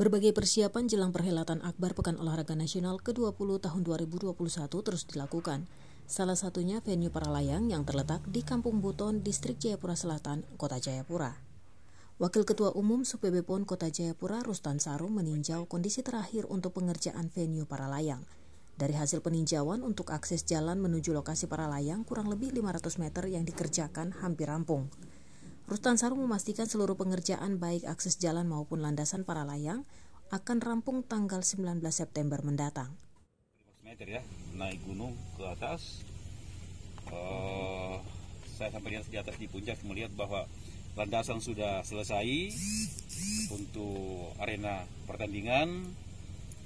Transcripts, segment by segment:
Berbagai persiapan jelang perhelatan Akbar Pekan Olahraga Nasional ke-20 tahun 2021 terus dilakukan. Salah satunya venue para layang yang terletak di Kampung Buton, Distrik Jayapura Selatan, Kota Jayapura. Wakil Ketua Umum SUPB PON Kota Jayapura, Rustan Saru, meninjau kondisi terakhir untuk pengerjaan venue para layang. Dari hasil peninjauan untuk akses jalan menuju lokasi para layang kurang lebih 500 meter yang dikerjakan hampir rampung. Rutan Sarung memastikan seluruh pengerjaan baik akses jalan maupun landasan para layang akan rampung tanggal 19 September mendatang. meter ya, naik gunung ke atas. Uh, saya sampai di atas di puncak melihat bahwa landasan sudah selesai untuk arena pertandingan.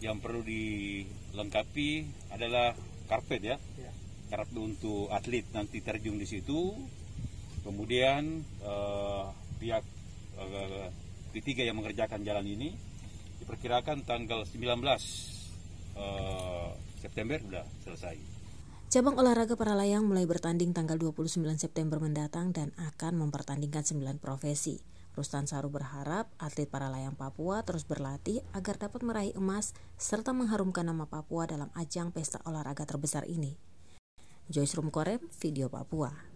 Yang perlu dilengkapi adalah karpet ya, iya. karpet untuk atlet nanti terjun di situ kemudian uh, pihak ketiga eh, yang mengerjakan jalan ini diperkirakan tanggal 19 uh, eh, September sudah selesai. Cabang olahraga para layang mulai bertanding tanggal 29 September mendatang dan akan mempertandingkan 9 profesi. Rustan Saru berharap atlet para layang Papua terus berlatih agar dapat meraih emas serta mengharumkan nama Papua dalam ajang pesta olahraga terbesar ini. Joyce Rumkorem, Video Papua.